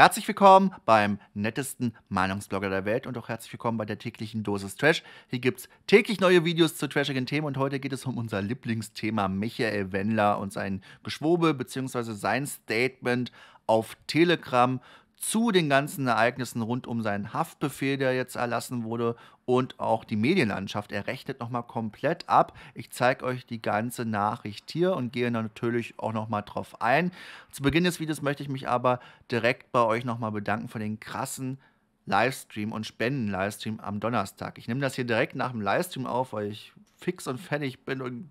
Herzlich willkommen beim nettesten Meinungsblogger der Welt und auch herzlich willkommen bei der täglichen Dosis Trash. Hier gibt es täglich neue Videos zu trashigen Themen und heute geht es um unser Lieblingsthema Michael Wendler und sein Geschwobe bzw. sein Statement auf Telegram zu den ganzen Ereignissen rund um seinen Haftbefehl, der jetzt erlassen wurde, und auch die Medienlandschaft. Er rechnet nochmal komplett ab. Ich zeige euch die ganze Nachricht hier und gehe natürlich auch nochmal drauf ein. Zu Beginn des Videos möchte ich mich aber direkt bei euch nochmal bedanken für den krassen Livestream und Spenden-Livestream am Donnerstag. Ich nehme das hier direkt nach dem Livestream auf, weil ich fix und fertig bin und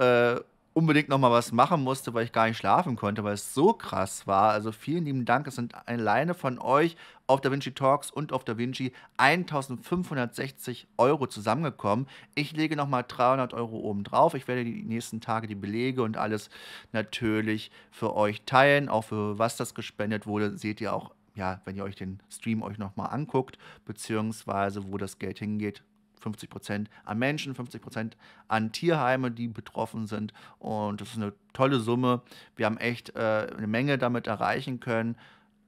äh, unbedingt nochmal was machen musste, weil ich gar nicht schlafen konnte, weil es so krass war. Also vielen lieben Dank. Es sind alleine von euch auf Da Vinci Talks und auf Da Vinci 1560 Euro zusammengekommen. Ich lege nochmal 300 Euro oben drauf. Ich werde die nächsten Tage die Belege und alles natürlich für euch teilen. Auch für was das gespendet wurde, seht ihr auch ja, wenn ihr euch den Stream euch nochmal anguckt, beziehungsweise wo das Geld hingeht, 50 Prozent an Menschen, 50 Prozent an Tierheime, die betroffen sind. Und das ist eine tolle Summe. Wir haben echt äh, eine Menge damit erreichen können.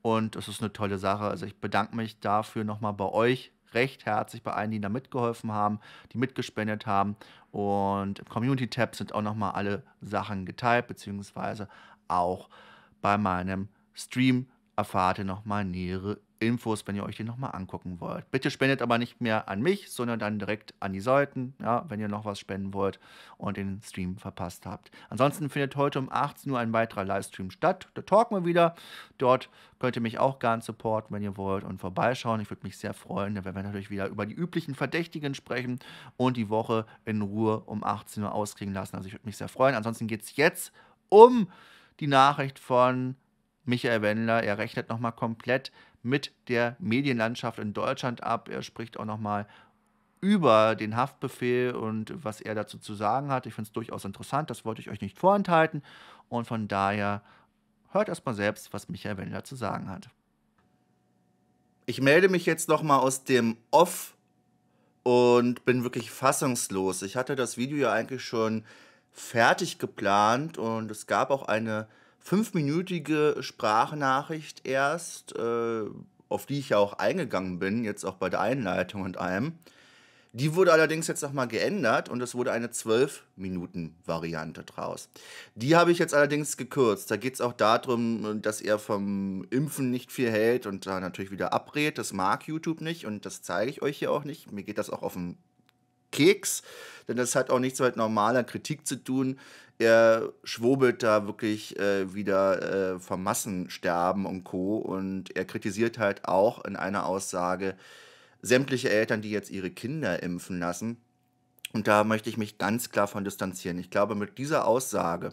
Und es ist eine tolle Sache. Also ich bedanke mich dafür nochmal bei euch recht herzlich bei allen, die da mitgeholfen haben, die mitgespendet haben. Und im Community-Tab sind auch nochmal alle Sachen geteilt, beziehungsweise auch bei meinem Stream erfahrt ihr nochmal nähere Infos, wenn ihr euch den nochmal angucken wollt. Bitte spendet aber nicht mehr an mich, sondern dann direkt an die Seiten, ja, wenn ihr noch was spenden wollt und den Stream verpasst habt. Ansonsten findet heute um 18 Uhr ein weiterer Livestream statt. Da talken wir wieder. Dort könnt ihr mich auch gern supporten, wenn ihr wollt und vorbeischauen. Ich würde mich sehr freuen. Da werden wir natürlich wieder über die üblichen Verdächtigen sprechen und die Woche in Ruhe um 18 Uhr auskriegen lassen. Also ich würde mich sehr freuen. Ansonsten geht es jetzt um die Nachricht von Michael Wendler. Er rechnet nochmal komplett mit der Medienlandschaft in Deutschland ab. Er spricht auch nochmal über den Haftbefehl und was er dazu zu sagen hat. Ich finde es durchaus interessant, das wollte ich euch nicht vorenthalten. Und von daher hört erstmal selbst, was Michael Wendler zu sagen hat. Ich melde mich jetzt nochmal aus dem Off und bin wirklich fassungslos. Ich hatte das Video ja eigentlich schon fertig geplant und es gab auch eine fünfminütige Sprachnachricht erst, äh, auf die ich ja auch eingegangen bin, jetzt auch bei der Einleitung und allem. Die wurde allerdings jetzt nochmal geändert und es wurde eine 12-Minuten-Variante draus. Die habe ich jetzt allerdings gekürzt. Da geht es auch darum, dass er vom Impfen nicht viel hält und da natürlich wieder abrät. Das mag YouTube nicht und das zeige ich euch hier auch nicht. Mir geht das auch auf den Keks, denn das hat auch nichts mit normaler Kritik zu tun. Er schwobelt da wirklich äh, wieder äh, vom Massensterben und Co. Und er kritisiert halt auch in einer Aussage sämtliche Eltern, die jetzt ihre Kinder impfen lassen. Und da möchte ich mich ganz klar von distanzieren. Ich glaube, mit dieser Aussage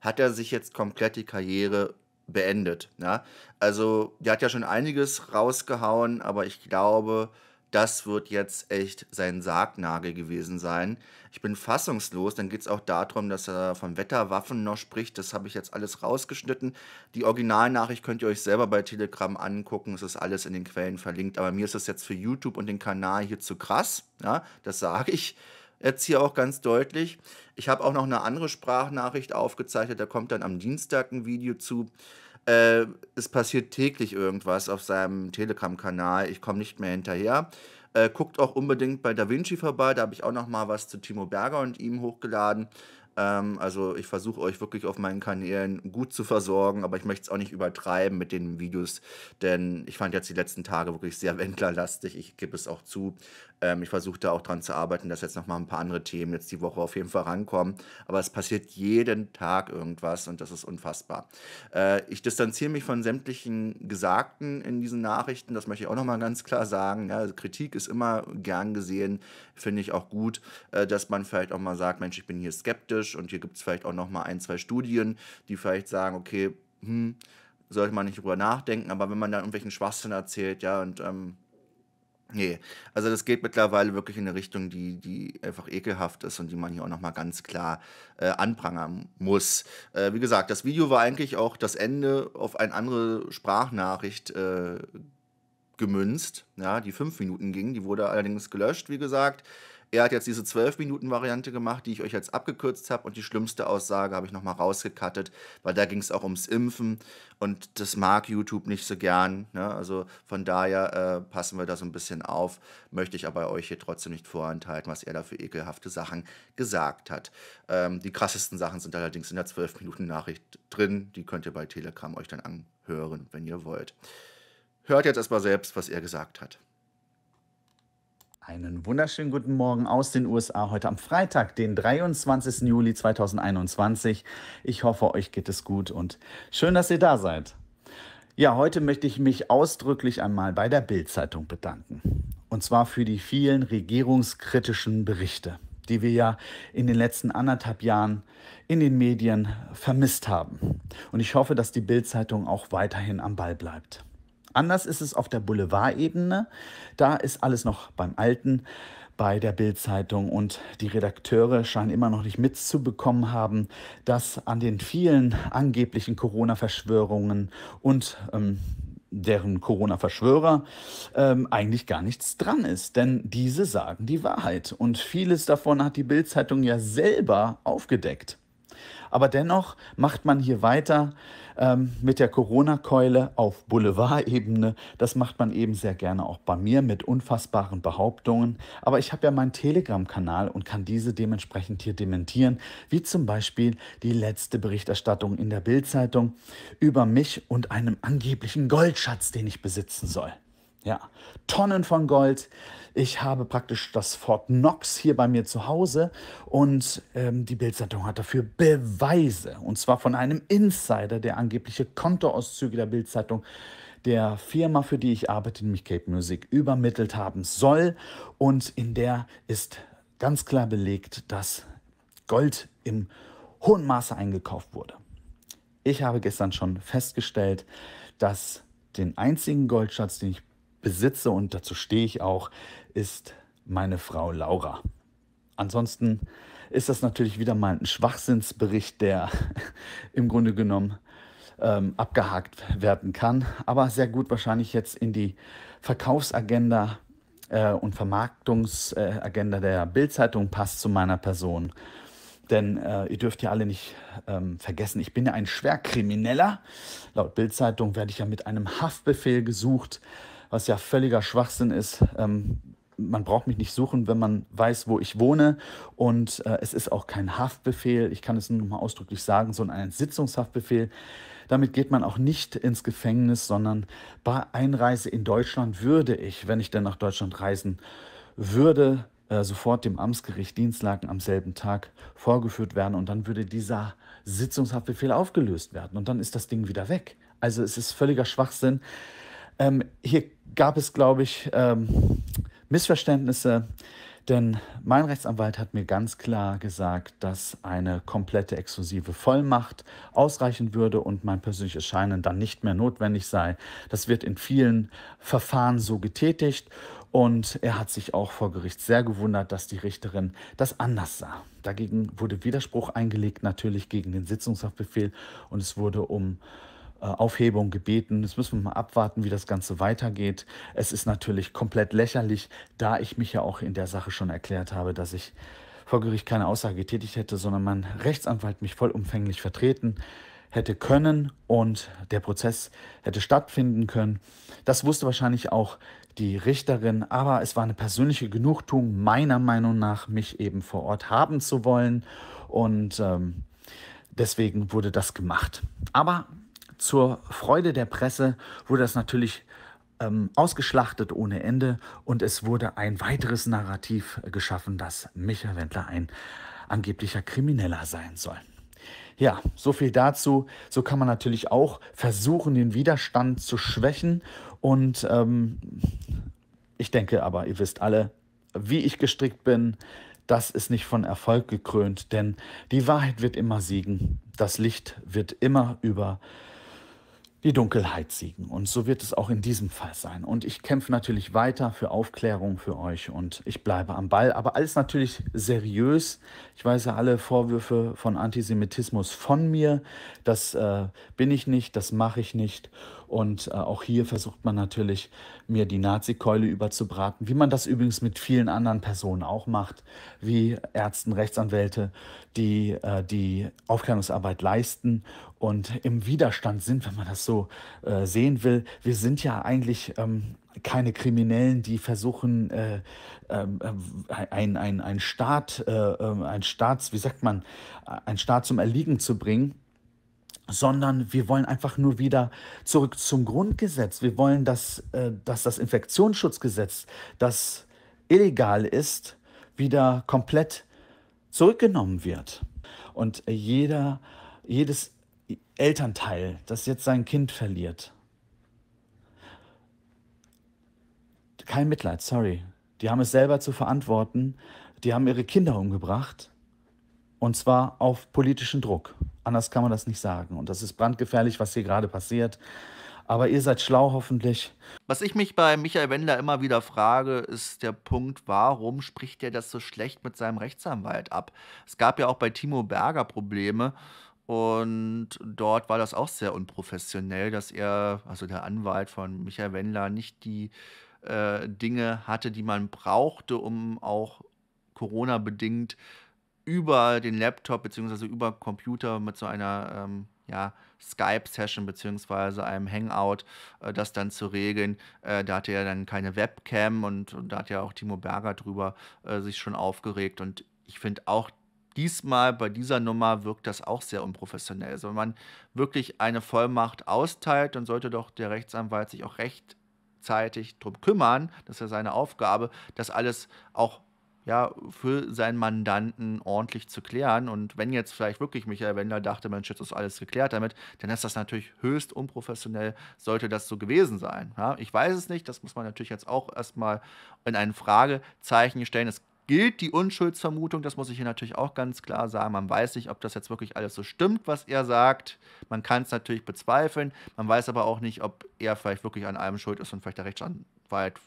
hat er sich jetzt komplett die Karriere beendet. Ja? Also, der hat ja schon einiges rausgehauen, aber ich glaube, das wird jetzt echt sein Sargnagel gewesen sein. Ich bin fassungslos. Dann geht es auch darum, dass er von Wetterwaffen noch spricht. Das habe ich jetzt alles rausgeschnitten. Die Originalnachricht könnt ihr euch selber bei Telegram angucken. Es ist alles in den Quellen verlinkt. Aber mir ist das jetzt für YouTube und den Kanal hier zu krass. Ja, das sage ich jetzt hier auch ganz deutlich. Ich habe auch noch eine andere Sprachnachricht aufgezeichnet. Da kommt dann am Dienstag ein Video zu. Äh, es passiert täglich irgendwas auf seinem Telegram-Kanal. Ich komme nicht mehr hinterher. Äh, guckt auch unbedingt bei Da Vinci vorbei. Da habe ich auch noch mal was zu Timo Berger und ihm hochgeladen. Ähm, also ich versuche euch wirklich auf meinen Kanälen gut zu versorgen, aber ich möchte es auch nicht übertreiben mit den Videos, denn ich fand jetzt die letzten Tage wirklich sehr wendlerlastig. Ich gebe es auch zu. Ähm, ich versuche da auch dran zu arbeiten, dass jetzt nochmal ein paar andere Themen jetzt die Woche auf jeden Fall rankommen. Aber es passiert jeden Tag irgendwas und das ist unfassbar. Äh, ich distanziere mich von sämtlichen Gesagten in diesen Nachrichten. Das möchte ich auch nochmal ganz klar sagen. Ja, also Kritik ist immer gern gesehen, finde ich auch gut, äh, dass man vielleicht auch mal sagt, Mensch, ich bin hier skeptisch und hier gibt es vielleicht auch nochmal ein, zwei Studien, die vielleicht sagen, okay, hm, sollte man nicht drüber nachdenken, aber wenn man dann irgendwelchen Schwachsinn erzählt, ja, und ähm, Nee, also das geht mittlerweile wirklich in eine Richtung, die, die einfach ekelhaft ist und die man hier auch nochmal ganz klar äh, anprangern muss. Äh, wie gesagt, das Video war eigentlich auch das Ende auf eine andere Sprachnachricht äh, gemünzt, ja, die fünf Minuten ging. Die wurde allerdings gelöscht, wie gesagt er hat jetzt diese 12-Minuten-Variante gemacht, die ich euch jetzt abgekürzt habe. Und die schlimmste Aussage habe ich nochmal rausgekattet, weil da ging es auch ums Impfen. Und das mag YouTube nicht so gern. Ne? Also von daher äh, passen wir da so ein bisschen auf. Möchte ich aber euch hier trotzdem nicht vorenthalten, was er da für ekelhafte Sachen gesagt hat. Ähm, die krassesten Sachen sind allerdings in der 12-Minuten-Nachricht drin. Die könnt ihr bei Telegram euch dann anhören, wenn ihr wollt. Hört jetzt erstmal selbst, was er gesagt hat. Einen wunderschönen guten Morgen aus den USA heute am Freitag, den 23. Juli 2021. Ich hoffe, euch geht es gut und schön, dass ihr da seid. Ja, heute möchte ich mich ausdrücklich einmal bei der Bild-Zeitung bedanken. Und zwar für die vielen regierungskritischen Berichte, die wir ja in den letzten anderthalb Jahren in den Medien vermisst haben. Und ich hoffe, dass die Bild-Zeitung auch weiterhin am Ball bleibt. Anders ist es auf der Boulevardebene. Da ist alles noch beim Alten bei der Bildzeitung und die Redakteure scheinen immer noch nicht mitzubekommen haben, dass an den vielen angeblichen Corona-Verschwörungen und ähm, deren Corona-Verschwörer ähm, eigentlich gar nichts dran ist, denn diese sagen die Wahrheit und vieles davon hat die Bildzeitung ja selber aufgedeckt. Aber dennoch macht man hier weiter ähm, mit der Corona-Keule auf Boulevardebene. Das macht man eben sehr gerne auch bei mir mit unfassbaren Behauptungen. Aber ich habe ja meinen Telegram-Kanal und kann diese dementsprechend hier dementieren, wie zum Beispiel die letzte Berichterstattung in der Bild-Zeitung über mich und einem angeblichen Goldschatz, den ich besitzen soll. Ja, Tonnen von Gold. Ich habe praktisch das Fort Knox hier bei mir zu Hause und ähm, die Bildzeitung hat dafür Beweise. Und zwar von einem Insider, der angebliche Kontoauszüge der Bildzeitung der Firma, für die ich arbeite, nämlich Cape Music, übermittelt haben soll. Und in der ist ganz klar belegt, dass Gold im hohen Maße eingekauft wurde. Ich habe gestern schon festgestellt, dass den einzigen Goldschatz, den ich besitze und dazu stehe ich auch, ist meine Frau Laura. Ansonsten ist das natürlich wieder mal ein Schwachsinnsbericht, der im Grunde genommen ähm, abgehakt werden kann, aber sehr gut wahrscheinlich jetzt in die Verkaufsagenda äh, und Vermarktungsagenda der Bildzeitung passt zu meiner Person. Denn äh, ihr dürft ja alle nicht ähm, vergessen, ich bin ja ein Schwerkrimineller. Laut Bildzeitung werde ich ja mit einem Haftbefehl gesucht was ja völliger Schwachsinn ist. Ähm, man braucht mich nicht suchen, wenn man weiß, wo ich wohne. Und äh, es ist auch kein Haftbefehl. Ich kann es nur noch mal ausdrücklich sagen, sondern ein Sitzungshaftbefehl. Damit geht man auch nicht ins Gefängnis, sondern bei Einreise in Deutschland würde ich, wenn ich denn nach Deutschland reisen würde, äh, sofort dem Amtsgericht Dienstlagen am selben Tag vorgeführt werden und dann würde dieser Sitzungshaftbefehl aufgelöst werden und dann ist das Ding wieder weg. Also es ist völliger Schwachsinn. Ähm, hier gab es, glaube ich, ähm, Missverständnisse, denn mein Rechtsanwalt hat mir ganz klar gesagt, dass eine komplette exklusive Vollmacht ausreichen würde und mein persönliches Scheinen dann nicht mehr notwendig sei. Das wird in vielen Verfahren so getätigt und er hat sich auch vor Gericht sehr gewundert, dass die Richterin das anders sah. Dagegen wurde Widerspruch eingelegt, natürlich gegen den Sitzungshaftbefehl und es wurde um äh, Aufhebung gebeten. Jetzt müssen wir mal abwarten, wie das Ganze weitergeht. Es ist natürlich komplett lächerlich, da ich mich ja auch in der Sache schon erklärt habe, dass ich vor Gericht keine Aussage getätigt hätte, sondern mein Rechtsanwalt mich vollumfänglich vertreten hätte können und der Prozess hätte stattfinden können. Das wusste wahrscheinlich auch die Richterin, aber es war eine persönliche Genugtuung meiner Meinung nach, mich eben vor Ort haben zu wollen und ähm, deswegen wurde das gemacht. Aber zur Freude der Presse wurde das natürlich ähm, ausgeschlachtet ohne Ende und es wurde ein weiteres Narrativ geschaffen, dass Michael Wendler ein angeblicher Krimineller sein soll. Ja, so viel dazu. So kann man natürlich auch versuchen, den Widerstand zu schwächen. Und ähm, ich denke aber, ihr wisst alle, wie ich gestrickt bin, das ist nicht von Erfolg gekrönt, denn die Wahrheit wird immer siegen. Das Licht wird immer über äh, die Dunkelheit siegen. Und so wird es auch in diesem Fall sein. Und ich kämpfe natürlich weiter für Aufklärung für euch und ich bleibe am Ball. Aber alles natürlich seriös. Ich weise alle Vorwürfe von Antisemitismus von mir. Das äh, bin ich nicht, das mache ich nicht. Und äh, auch hier versucht man natürlich, mir die Nazi-Keule überzubraten, wie man das übrigens mit vielen anderen Personen auch macht, wie Ärzten, Rechtsanwälte, die äh, die Aufklärungsarbeit leisten und im Widerstand sind, wenn man das so äh, sehen will. Wir sind ja eigentlich ähm, keine Kriminellen, die versuchen, äh, ähm, äh, ein, ein, ein Staat, äh, ähm, ein Staats, wie sagt man, ein Staat zum Erliegen zu bringen sondern wir wollen einfach nur wieder zurück zum Grundgesetz. Wir wollen, dass, äh, dass das Infektionsschutzgesetz, das illegal ist, wieder komplett zurückgenommen wird. Und jeder, jedes Elternteil, das jetzt sein Kind verliert, kein Mitleid, sorry. Die haben es selber zu verantworten. Die haben ihre Kinder umgebracht. Und zwar auf politischen Druck. Anders kann man das nicht sagen. Und das ist brandgefährlich, was hier gerade passiert. Aber ihr seid schlau hoffentlich. Was ich mich bei Michael Wendler immer wieder frage, ist der Punkt, warum spricht er das so schlecht mit seinem Rechtsanwalt ab? Es gab ja auch bei Timo Berger Probleme. Und dort war das auch sehr unprofessionell, dass er, also der Anwalt von Michael Wendler, nicht die äh, Dinge hatte, die man brauchte, um auch Corona-bedingt über den Laptop bzw. über Computer mit so einer ähm, ja, Skype-Session bzw. einem Hangout äh, das dann zu regeln. Äh, da hatte ja dann keine Webcam und, und, da hat ja auch Timo Berger drüber äh, sich schon aufgeregt. Und ich finde auch diesmal bei dieser Nummer wirkt das auch sehr unprofessionell. Also wenn man wirklich eine Vollmacht austeilt, dann sollte doch der Rechtsanwalt sich auch recht rechtzeitig drum kümmern, das ist ja seine Aufgabe, dass alles auch ja, für seinen Mandanten ordentlich zu klären. Und wenn jetzt vielleicht wirklich Michael Wendler dachte, Mensch, jetzt ist alles geklärt damit, dann ist das natürlich höchst unprofessionell, sollte das so gewesen sein. Ja, ich weiß es nicht, das muss man natürlich jetzt auch erstmal in ein Fragezeichen stellen. Es gilt die Unschuldsvermutung, das muss ich hier natürlich auch ganz klar sagen. Man weiß nicht, ob das jetzt wirklich alles so stimmt, was er sagt. Man kann es natürlich bezweifeln. Man weiß aber auch nicht, ob er vielleicht wirklich an allem schuld ist und vielleicht der Rechtsanwalt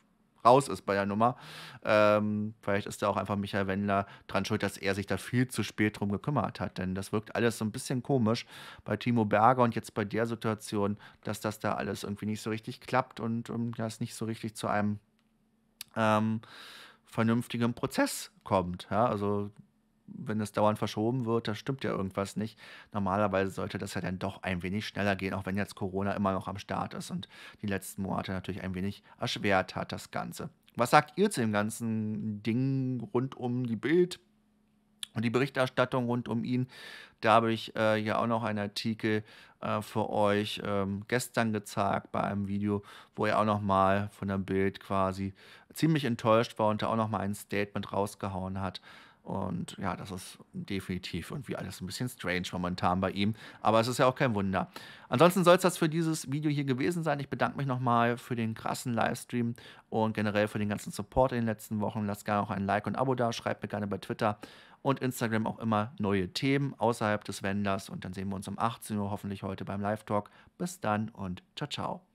raus ist bei der Nummer. Ähm, vielleicht ist da auch einfach Michael Wendler dran schuld, dass er sich da viel zu spät drum gekümmert hat. Denn das wirkt alles so ein bisschen komisch bei Timo Berger und jetzt bei der Situation, dass das da alles irgendwie nicht so richtig klappt und um, das nicht so richtig zu einem ähm, vernünftigen Prozess kommt. Ja? Also wenn das dauernd verschoben wird, da stimmt ja irgendwas nicht. Normalerweise sollte das ja dann doch ein wenig schneller gehen, auch wenn jetzt Corona immer noch am Start ist und die letzten Monate natürlich ein wenig erschwert hat, das Ganze. Was sagt ihr zu dem ganzen Ding rund um die Bild und die Berichterstattung rund um ihn? Da habe ich äh, ja auch noch einen Artikel äh, für euch ähm, gestern gezeigt bei einem Video, wo er auch nochmal von der Bild quasi ziemlich enttäuscht war und da auch nochmal ein Statement rausgehauen hat und ja, das ist definitiv irgendwie alles ein bisschen strange momentan bei ihm. Aber es ist ja auch kein Wunder. Ansonsten soll es das für dieses Video hier gewesen sein. Ich bedanke mich nochmal für den krassen Livestream und generell für den ganzen Support in den letzten Wochen. Lasst gerne auch ein Like und Abo da. Schreibt mir gerne bei Twitter und Instagram auch immer neue Themen außerhalb des Wenders. Und dann sehen wir uns um 18 Uhr hoffentlich heute beim Live-Talk. Bis dann und ciao, ciao.